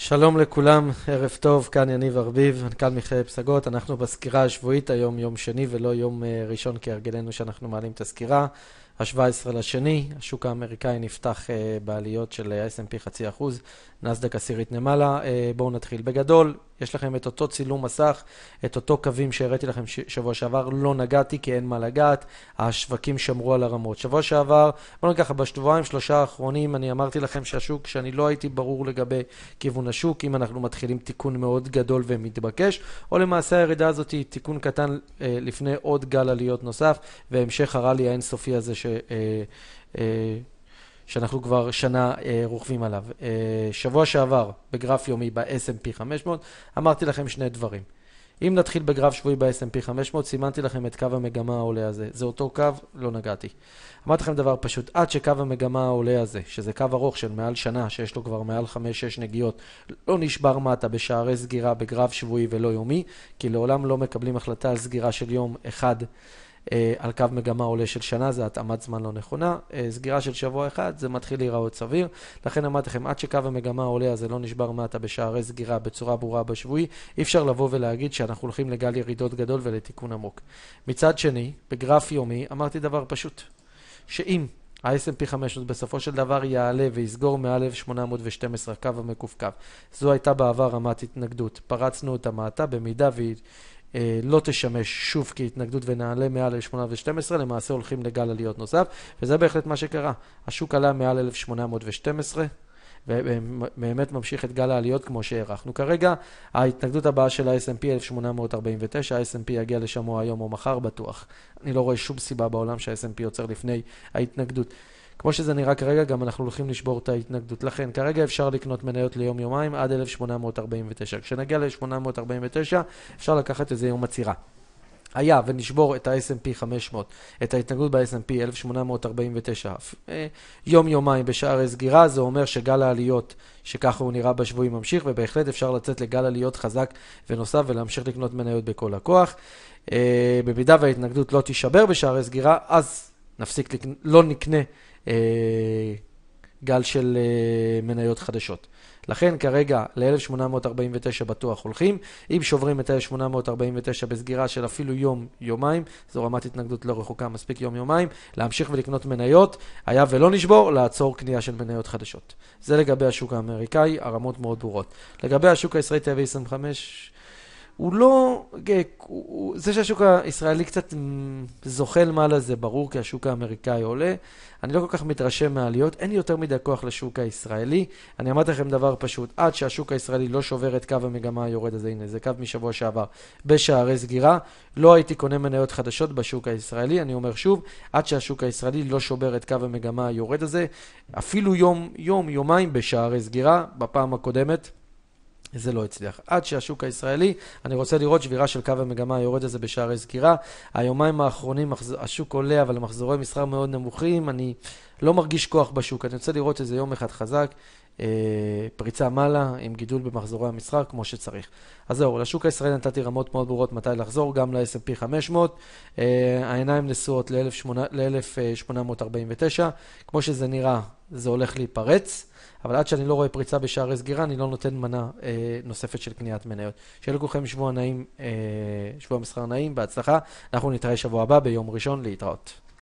שלום לכולם, ערב טוב, כאן יניב ארביב, מנכ"ל מכללת פסגות. אנחנו בסקירה השבועית היום, יום שני ולא יום אה, ראשון כהרגלנו שאנחנו מעלים את הסקירה. ה-17 לשני, השוק האמריקאי נפתח אה, בעליות של אה, S&P חצי אחוז, נסדק עשירית נמלה. אה, בואו נתחיל. בגדול, יש לכם את אותו צילום מסך, את אותו קווים שהראיתי לכם שבוע שעבר, לא נגעתי כי אין מה לגעת, השווקים שמרו על הרמות. שבוע שעבר, בואו נגיד ככה, בשבועיים שלושה האחרונים אני אמרתי לכם שהשוק, שאני לא הייתי ברור לגבי כיוון השוק, אם אנחנו מתחילים תיקון מאוד גדול ומתבקש, או למעשה הירידה הזאת היא תיקון קטן אה, לפני עוד גל עליות נוסף, והמשך הראלי האינסופי הזה ש... אה, אה, שאנחנו כבר שנה אה, רוכבים עליו. אה, שבוע שעבר, בגרף יומי ב-S&P 500, אמרתי לכם שני דברים. אם נתחיל בגרף שבועי ב-S&P 500, סימנתי לכם את קו המגמה העולה הזה. זה אותו קו, לא נגעתי. אמרתי לכם דבר פשוט, עד שקו המגמה העולה הזה, שזה קו ארוך של מעל שנה, שיש לו כבר מעל 5-6 נגיעות, לא נשבר מטה בשערי סגירה בגרף שבועי ולא יומי, כי לעולם לא מקבלים החלטה על סגירה של יום אחד. אה, על קו מגמה עולה של שנה זה התאמת זמן לא נכונה, אה, סגירה של שבוע אחד זה מתחיל להיראות סביר, לכן אמרתי לכם עד שקו המגמה עולה אז זה לא נשבר מטה בשערי סגירה בצורה ברורה בשבועי, אי אפשר לבוא ולהגיד שאנחנו הולכים לגל ירידות גדול ולתיקון עמוק. מצד שני, בגרף יומי אמרתי דבר פשוט, שאם ה-S&P 500 בסופו של דבר יעלה ויסגור מעל 1812, קו המקווקו. זו הייתה בעבר רמת התנגדות. פרצנו אותה מטה, במידה והיא אה, לא תשמש שוב כהתנגדות ונעלה מעל 1,812, למעשה הולכים לגל עליות נוסף, וזה בהחלט מה שקרה. השוק עלה מעל 1,812. ובאמת אה, ממשיך את גל העליות כמו שהערכנו. כרגע ההתנגדות הבאה של ה-S&P 1849, ה-S&P יגיע לשם היום או מחר בטוח. אני לא רואה שום סיבה בעולם שה-S&P יוצר לפני ההתנגדות. כמו שזה נראה כרגע, גם אנחנו הולכים לשבור את ההתנגדות. לכן, כרגע אפשר לקנות מניות ליום-יומיים עד 1,849. כשנגיע ל-849, אפשר לקחת איזה יום עצירה. היה ונשבור את ה-S&P 500, את ההתנגדות ב-S&P 1849, אה, יום-יומיים בשערי סגירה, זה אומר שגל העליות, שככה הוא נראה בשבועים, ממשיך, ובהחלט אפשר לצאת לגל עליות חזק ונוסף ולהמשיך לקנות מניות בכל הכוח. אה, במידה וההתנגדות לא תישבר בשערי סגירה, אז נפסיק, לא נקנה אה, גל של אה, מניות חדשות. לכן כרגע ל-1849 בטוח הולכים. אם שוברים את ה-1849 בסגירה של אפילו יום-יומיים, זו רמת התנגדות לא רחוקה, מספיק יום-יומיים, להמשיך ולקנות מניות, היה ולא נשבור, לעצור קנייה של מניות חדשות. זה לגבי השוק האמריקאי, הרמות מאוד ברורות. לגבי השוק הישראלי תל 25... הוא לא... אה, זה שהשוק הישראלי קצת זוחל מעלה זה ברור, כי השוק האמריקאי עולה. אני לא כל כך מתרשם מהעליות, אין יותר מדי כוח לשוק הישראלי. אני אמרתי לכם דבר פשוט, עד שהשוק הישראלי לא שובר את קו המגמה היורד הזה, הנה, זה קו משבוע שעבר, בשערי סגירה, לא הייתי קונה מניות חדשות בשוק הישראלי. אני אומר שוב, עד שהשוק הישראלי לא שובר את קו המגמה היורד הזה, אפילו יום, יום, יומיים בשערי סגירה, בפעם הקודמת. זה לא הצליח. עד שהשוק הישראלי, אני רוצה לראות שבירה של קו המגמה היורד הזה בשערי סגירה. היומיים האחרונים השוק עולה, אבל מחזורי מסחר מאוד נמוכים. אני לא מרגיש כוח בשוק. אני רוצה לראות איזה יום אחד חזק, אה, פריצה מעלה עם גידול במחזורי המסחר כמו שצריך. אז זהו, לשוק הישראלי נתתי רמות מאוד ברורות מתי לחזור, גם ל-S&P 500. אה, העיניים נשואות ל-1849. כמו שזה נראה, זה הולך להיפרץ. אבל עד שאני לא רואה פריצה בשערי סגירה, אני לא נותן מנה אה, נוספת של קניית מניות. שיהיה לכולכם שבוע נעים, אה, שבוע מסחר נעים, בהצלחה. אנחנו נתראה שבוע הבא ביום ראשון להתראות.